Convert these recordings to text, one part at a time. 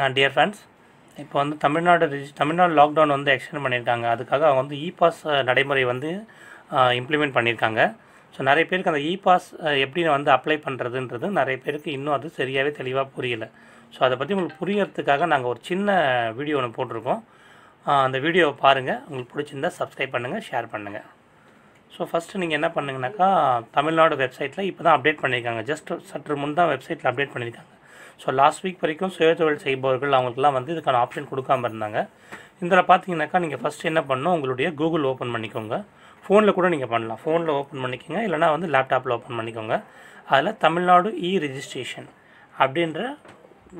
நான் dear friends இப்போ வந்து தமிழ்நாடு ரிஜி தமிழ்நாடு லாக்டவுன் வந்து எக்ஸ்டெண்ட் பண்ணியிருக்காங்க அதுக்காக அவங்க வந்து இ பாஸ் நடைமுறை வந்து இம்ப்ளிமெண்ட் பண்ணியிருக்காங்க ஸோ நிறைய பேருக்கு அந்த இ பாஸ் எப்படி வந்து அப்ளை பண்ணுறதுன்றது நிறைய பேருக்கு இன்னும் அது சரியாகவே தெளிவாக புரியலை ஸோ அதை பற்றி உங்களுக்கு புரியறதுக்காக நாங்கள் ஒரு சின்ன வீடியோ ஒன்று போட்டிருக்கோம் அந்த வீடியோவை பாருங்கள் உங்களுக்கு பிடிச்சிருந்தால் சப்ஸ்கிரைப் பண்ணுங்கள் ஷேர் பண்ணுங்கள் ஸோ ஃபஸ்ட்டு நீங்கள் என்ன பண்ணுங்கனாக்கா தமிழ்நாடு வெப்சைட்டில் இப்போ தான் அப்டேட் பண்ணியிருக்காங்க ஜஸ்ட் சற்று முன் தான் வெப்சைட்டில் அப்டேட் பண்ணியிருக்காங்க ஸோ லாஸ்ட் வீக் வரைக்கும் சுய தொழில் செய்பவர்கள் அவங்களுக்குலாம் வந்து இதுக்கான ஆப்ஷன் கொடுக்காம இருந்தாங்க இதில் பார்த்தீங்கன்னாக்கா நீங்கள் ஃபஸ்ட் என்ன பண்ணணும் உங்களுடைய கூகுள் ஓப்பன் பண்ணிக்கோங்க ஃபோனில் கூட நீங்கள் பண்ணலாம் ஃபோனில் ஓப்பன் பண்ணிக்கோங்க இல்லைனா வந்து லேப்டாப்பில் ஓப்பன் பண்ணிக்கோங்க அதில் தமிழ்நாடு இ ரிஜிஸ்ட்ரேஷன் அப்படின்ற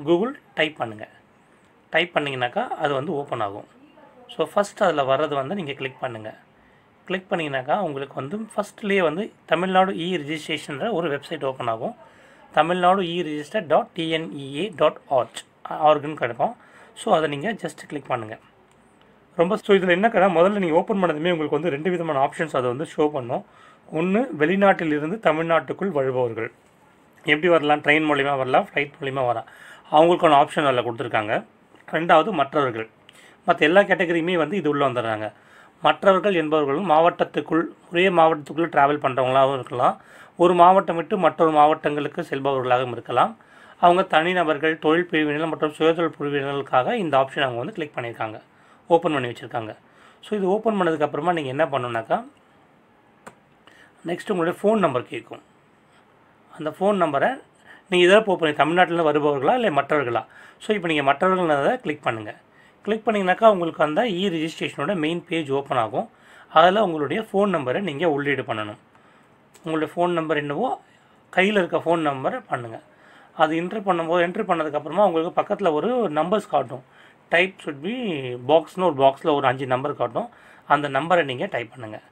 கூகுள் டைப் பண்ணுங்கள் டைப் பண்ணிங்கனாக்கா அது வந்து ஓப்பன் ஆகும் ஸோ ஃபஸ்ட் அதில் வர்றது வந்து நீங்கள் கிளிக் பண்ணுங்கள் கிளிக் பண்ணிங்கனாக்கா உங்களுக்கு வந்து ஃபஸ்ட்லேயே வந்து தமிழ்நாடு இ ரிஜிஸ்ட்ரேஷன்ற ஒரு வெப்சைட் ஓப்பன் ஆகும் Tamil Nadu E register dot TNEA dot org ஆர்குன்னு கிடைக்கும் ஸோ அதை நீங்கள் ஜஸ்ட் கிளிக் பண்ணுங்கள் ரொம்ப ஸோ இதில் என்ன கடை முதல்ல நீங்கள் ஓப்பன் பண்ணதுமே உங்களுக்கு வந்து ரெண்டு விதமான ஆப்ஷன்ஸ் அதை வந்து ஷோ பண்ணும் ஒன்று வெளிநாட்டிலிருந்து தமிழ்நாட்டுக்குள் வருபவர்கள் எப்படி வரலாம் ட்ரெயின் மூலிமா வரலாம் ஃப்ளைட் மூலிமா வரலாம் அவங்களுக்கான ஆப்ஷன் அதில் கொடுத்துருக்காங்க ரெண்டாவது மற்றவர்கள் மற்ற எல்லா கேட்டகரியுமே வந்து இது உள்ளே வந்துடுறாங்க மற்றவர்கள் என்பவர்களும் மாவட்டத்துக்குள் ஒரே மாவட்டத்துக்குள்ளே ட்ராவல் பண்ணுறவங்களாகவும் இருக்கலாம் ஒரு மாவட்டம் விட்டு மற்றொரு மாவட்டங்களுக்கு செல்பவர்களாகவும் இருக்கலாம் அவங்க தனிநபர்கள் தொழில் பிரிவினர்கள் மற்றும் சுயதொழில் பிரிவினர்களுக்காக இந்த ஆப்ஷன் அவங்க வந்து கிளிக் பண்ணியிருக்காங்க ஓப்பன் பண்ணி வச்சுருக்காங்க ஸோ இது ஓப்பன் பண்ணதுக்கப்புறமா நீங்கள் என்ன பண்ணணுனாக்கா நெக்ஸ்ட் உங்களுடைய ஃபோன் நம்பர் கேட்கும் அந்த ஃபோன் நம்பரை நீங்கள் இதெல்லாம் ஓப்பன் தமிழ்நாட்டில் வருபவர்களா இல்லை மற்றவர்களா ஸோ இப்போ நீங்கள் மற்றவர்கள் கிளிக் பண்ணுங்கள் கிளிக் பண்ணிங்கனாக்கா உங்களுக்கு அந்த இ ரிஜிஸ்ட்ரேஷனோட மெயின் பேஜ் ஓப்பன் ஆகும் அதில் உங்களுடைய ஃபோன் நம்பரை நீங்கள் உள்ளீடு பண்ணணும் உங்களுடைய ஃபோன் நம்பர் என்னவோ கையில் இருக்க ஃபோன் நம்பரை பண்ணுங்கள் அது என்ட்ரு பண்ணும்போது என்ட்ரு பண்ணதுக்கப்புறமா உங்களுக்கு பக்கத்தில் ஒரு நம்பர்ஸ் காட்டும் டைப் சுட் பி பாக்ஸ்னு ஒரு பாக்ஸில் ஒரு அஞ்சு நம்பர் காட்டும் அந்த நம்பரை நீங்கள் டைப் பண்ணுங்கள்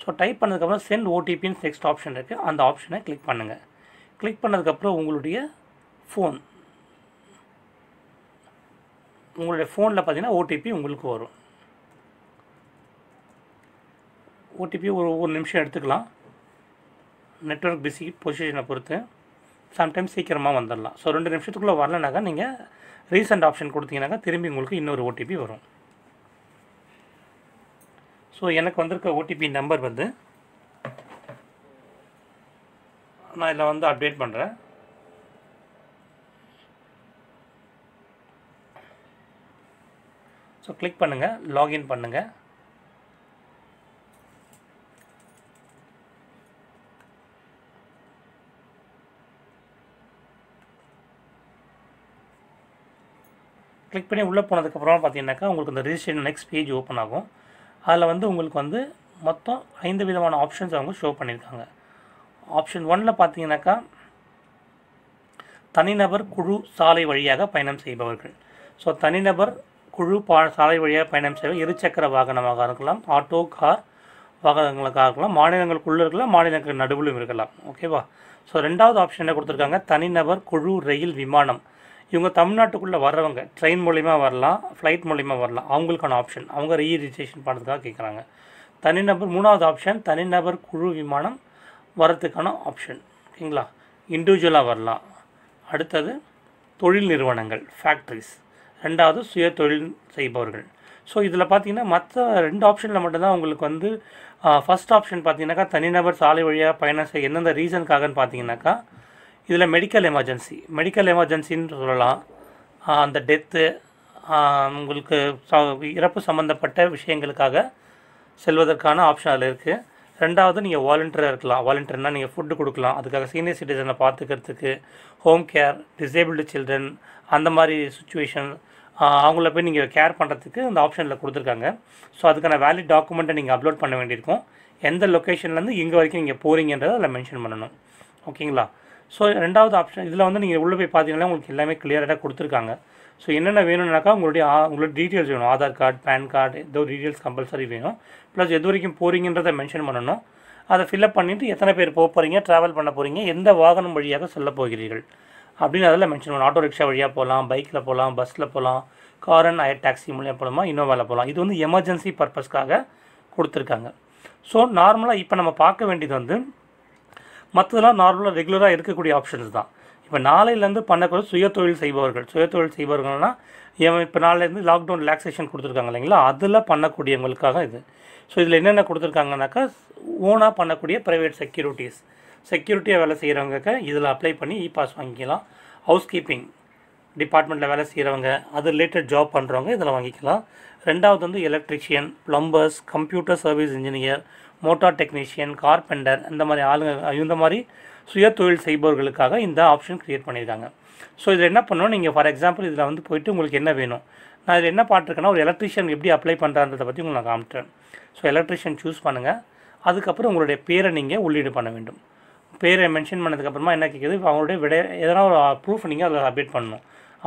ஸோ டைப் பண்ணதுக்கப்புறம் சென்ட் ஓடிபின்னு நெக்ஸ்ட் ஆப்ஷன் இருக்குது அந்த ஆப்ஷனை கிளிக் பண்ணுங்கள் கிளிக் பண்ணதுக்கப்புறம் உங்களுடைய ஃபோன் உங்களுடைய ஃபோனில் பார்த்தீங்கன்னா ஓடிபி உங்களுக்கு வரும் ஓடிபி ஒரு ஒரு நிமிஷம் எடுத்துக்கலாம் நெட்ஒர்க் பிஸி பொசிஷனை பொறுத்து சம்டைம்ஸ் சீக்கிரமாக வந்துடலாம் ஸோ ரெண்டு நிமிஷத்துக்குள்ளே வரலனாக்கா நீங்கள் ரீசெண்ட் ஆப்ஷன் கொடுத்தீங்கன்னாக்கா திரும்பி உங்களுக்கு இன்னொரு ஓடிபி வரும் ஸோ எனக்கு வந்திருக்க ஓடிபி நம்பர் வந்து நான் இதில் வந்து அப்டேட் பண்ணுறேன் ஸோ கிளிக் பண்ணுங்கள் லாகின் பண்ணுங்கள் கிளிக் பண்ணி உள்ளே போனதுக்கப்புறம் பார்த்தீங்கன்னாக்கா உங்களுக்கு இந்த ரிஜிஸ்ட்ரேஷன் நெக்ஸ்ட் பேஜ் ஓப்பன் ஆகும் அதில் வந்து உங்களுக்கு வந்து மொத்தம் ஐந்து விதமான ஆப்ஷன்ஸ் அவங்க ஷோ பண்ணியிருக்காங்க ஆப்ஷன் ஒனில் பார்த்தீங்கன்னாக்கா தனிநபர் குழு சாலை வழியாக பயணம் செய்பவர்கள் ஸோ தனிநபர் குழு பா சாலை வழியாக பயணம் செய்யும் இருசக்கர வாகனமாக இருக்கலாம் ஆட்டோ கார் வாகனங்களுக்காக இருக்கலாம் மாநிலங்களுக்குள்ளே இருக்கலாம் மாநிலங்களுக்கு நடுவிலும் இருக்கலாம் ஓகேவா ஸோ ரெண்டாவது ஆப்ஷன் என்ன கொடுத்துருக்காங்க தனிநபர் குழு ரயில் விமானம் இவங்க தமிழ்நாட்டுக்குள்ளே வர்றவங்க ட்ரெயின் மூலிமா வரலாம் ஃப்ளைட் மூலிமா வரலாம் அவங்களுக்கான ஆப்ஷன் அவங்க ரீ ரிஜிஸ்ட்ரேஷன் பண்ணுறதுக்காக கேட்குறாங்க தனிநபர் மூணாவது ஆப்ஷன் தனிநபர் குழு விமானம் வரத்துக்கான ஆப்ஷன் ஓகேங்களா இண்டிவிஜுவலாக வரலாம் அடுத்தது தொழில் நிறுவனங்கள் ஃபேக்ட்ரிஸ் ரெண்டாவது சுய தொழில் செய்பவர்கள் ஸோ இதில் பார்த்தீங்கன்னா மற்ற ரெண்டு ஆப்ஷனில் மட்டும்தான் உங்களுக்கு வந்து ஃபஸ்ட் ஆப்ஷன் பார்த்தீங்கன்னாக்கா தனிநபர் சாலை வழியாக பயணம் செய்ய எந்தெந்த ரீசனுக்காகன்னு பார்த்தீங்கன்னாக்கா இதில் மெடிக்கல் எமர்ஜென்சி மெடிக்கல் எமர்ஜென்சின்னு சொல்லலாம் அந்த டெத்து உங்களுக்கு இறப்பு சம்மந்தப்பட்ட விஷயங்களுக்காக செல்வதற்கான ஆப்ஷன் அதில் இருக்குது ரெண்டாவது நீங்கள் வாலண்டியராக இருக்கலாம் வாலண்டியர்னால் நீங்கள் ஃபுட்டு கொடுக்கலாம் அதுக்காக சீனியர் சிட்டிசனை பார்த்துக்கிறதுக்கு ஹோம் கேர் டிசேபிள்டு சில்ட்ரன் அந்த மாதிரி சுச்சுவேஷன் அவங்கள போய் நீங்கள் கேர் பண்ணுறதுக்கு அந்த ஆப்ஷனில் கொடுத்துருக்காங்க ஸோ அதுக்கான வேலிட் டாக்குமெண்ட்டை நீங்கள் அப்லோட் பண்ண வேண்டியிருக்கும் எந்த லொக்கேஷன்லேருந்து இங்கே வரைக்கும் நீங்கள் போகிறீங்கன்றதை அதில் மென்ஷன் பண்ணணும் ஓகேங்களா ஸோ ரெண்டாவது ஆப்ஷன் இதில் வந்து நீங்கள் உள்ளே போய் பார்த்தீங்கன்னா உங்களுக்கு எல்லாமே க்ளியராக கொடுத்துருக்காங்க ஸோ என்னென்ன வேணும்னாக்கா உங்களுடைய உங்களுக்கு டீட்டெயில்ஸ் வேணும் ஆதார் கார்டு பேன் கார்டு ஏதோ டீட்டெயில்ஸ் கம்பல்சரி வேணும் ப்ளஸ் எது வரைக்கும் போகிறீங்கன்றதை மென்ஷன் பண்ணணும் அதை ஃபில்அப் பண்ணிவிட்டு எத்தனை பேர் போக போகிறீங்க ட்ராவல் பண்ண போகிறீங்க எந்த வாகனம் வழியாக செல்ல போகிறீர்கள் அப்படின்னு அதெல்லாம் மென்ஷன் பண்ணணும் ஆட்டோ ரிக்ஷா வழியாக போகலாம் பைக்கில் போகலாம் பஸ்ஸில் போகலாம் கார் அண்ட் ஐயர் டாக்ஸி மூலியம் போகலாமா இன்னோவாவில் போகலாம் இது வந்து எமர்ஜென்சி பர்பஸ்க்காக கொடுத்துருக்காங்க ஸோ நார்மலாக இப்போ நம்ம பார்க்க வேண்டியது வந்து மற்றதெல்லாம் நார்மலாக ரெகுலராக இருக்கக்கூடிய ஆப்ஷன்ஸ் தான் இப்போ நாளையிலேருந்து பண்ணக்கூடிய சுய தொழில் செய்பவர்கள் சுய தொழில் செய்பவர்கள்னா இப்போ நாளையிலேருந்து லாக்டவுன் ரிலாக்ஸேஷன் கொடுத்துருக்காங்க இல்லைங்களா அதில் பண்ணக்கூடியவங்களுக்காக இது ஸோ இதில் என்னென்ன கொடுத்துருக்காங்கனாக்கா ஓனாக பண்ணக்கூடிய ப்ரைவேட் செக்யூரிட்டிஸ் செக்யூரிட்டியாக வேலை செய்கிறவங்க இதில் அப்ளை பண்ணி இ பாஸ் வாங்கிக்கலாம் ஹவுஸ் கீப்பிங் டிபார்ட்மெண்ட்டில் வேலை செய்கிறவங்க அது ரிலேட்டட் ஜாப் பண்ணுறவங்க இதில் வாங்கிக்கலாம் ரெண்டாவது வந்து electrician plumbers computer service engineer motor technician carpenter இந்த மாதிரி ஆளுங்க இந்த மாதிரி சுய தொழில் செய்பவர்களுக்காக இந்த ஆப்ஷன் க்ரியேட் பண்ணியிருக்காங்க ஸோ இதில் என்ன பண்ணணும் நீங்கள் ஃபார் எக்ஸாம்பிள் இதில் வந்து போயிட்டு உங்களுக்கு என்ன வேணும் நான் இதில் என்ன பார்த்துருக்கேன்னா ஒரு எலக்ட்ரிஷியன் எப்படி அப்ளை பண்ணுறான்றதை பற்றி உங்களுக்கு நான் காமிட்டேன் ஸோ எலக்ட்ரிஷியன் சூஸ் பண்ணுங்கள் அதுக்கப்புறம் உங்களுடைய பேரை நீங்கள் உள்ளீடு பண்ண வேண்டும் பேரை மென்ஷன் பண்ணதுக்கப்புறமா என்ன கேட்குது அவங்களுடைய விட எதனா ஒரு ப்ரூஃப் நீங்கள் அதில் அப்டேட் பண்ணணும்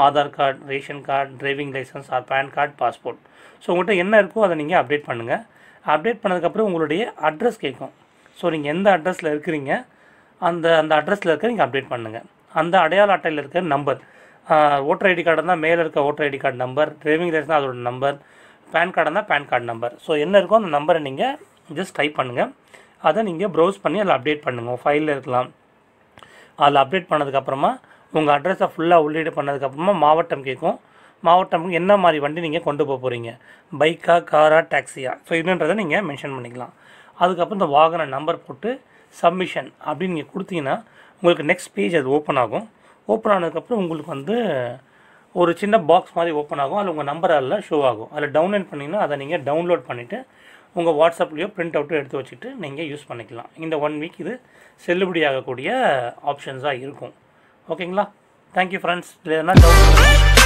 Aadhaar card ration card driving licence or PAN card passport so உங்கள்கிட்ட என்ன இருக்கோ அதை நீங்கள் அப்டேட் பண்ணுங்கள் அப்டேட் பண்ணதுக்கப்புறம் உங்களுடைய அட்ரஸ் கேட்கும் ஸோ நீங்கள் எந்த அட்ரஸில் இருக்கிறீங்க அந்த அந்த அட்ரஸில் இருக்க நீங்கள் அப்டேட் பண்ணுங்கள் அந்த அடையாள அட்டையில் இருக்கிற நம்பர் ஓட்டர் ஐடி கார்டு இருந்தால் மேலே இருக்க voter ID card number driving licence அதோட நம்பர் பேன் கார்டு இருந்தால் பேன் கார்டு நம்பர் ஸோ என்ன இருக்கோ அந்த நம்பரை நீங்கள் ஜஸ்ட் டைப் பண்ணுங்கள் அதை நீங்கள் ப்ரௌஸ் பண்ணி அதில் அப்டேட் பண்ணுங்கள் ஃபைலில் இருக்கலாம் அதில் அப்டேட் பண்ணதுக்கப்புறமா உங்கள் அட்ரஸை ஃபுல்லாக உள்ளீடு பண்ணதுக்கப்புறமா மாவட்டம் கேட்கும் மாவட்டம் என்ன மாதிரி வண்டி நீங்கள் கொண்டு போக போகிறீங்க பைக்கா காரா டாக்ஸியா ஸோ இதுன்றதை நீங்கள் மென்ஷன் பண்ணிக்கலாம் அதுக்கப்புறம் இந்த வாகன நம்பர் போட்டு சப்மிஷன் அப்படின்னு நீங்கள் கொடுத்தீங்கன்னா உங்களுக்கு நெக்ஸ்ட் பேஜ் அது ஓப்பன் ஆகும் ஓப்பன் ஆனதுக்கப்புறம் உங்களுக்கு வந்து ஒரு சின்ன பாக்ஸ் மாதிரி ஓப்பன் ஆகும் அதில் உங்கள் நம்பர் அதில் ஷோ ஆகும் அதில் டவுன்லோட் பண்ணிங்கன்னா அதை நீங்கள் டவுன்லோட் பண்ணிவிட்டு உங்கள் வாட்ஸ்அப்லேயோ பிரிண்ட் அவுட்டோ எடுத்து வச்சுட்டு நீங்கள் யூஸ் பண்ணிக்கலாம் இந்த ஒன் வீக் இது செல்லுபடியாகக்கூடிய ஆப்ஷன்ஸாக இருக்கும் ஓகேங்களா தேங்க்யூ ஃப்ரெண்ட்ஸ் இல்லை எதனா டவுட்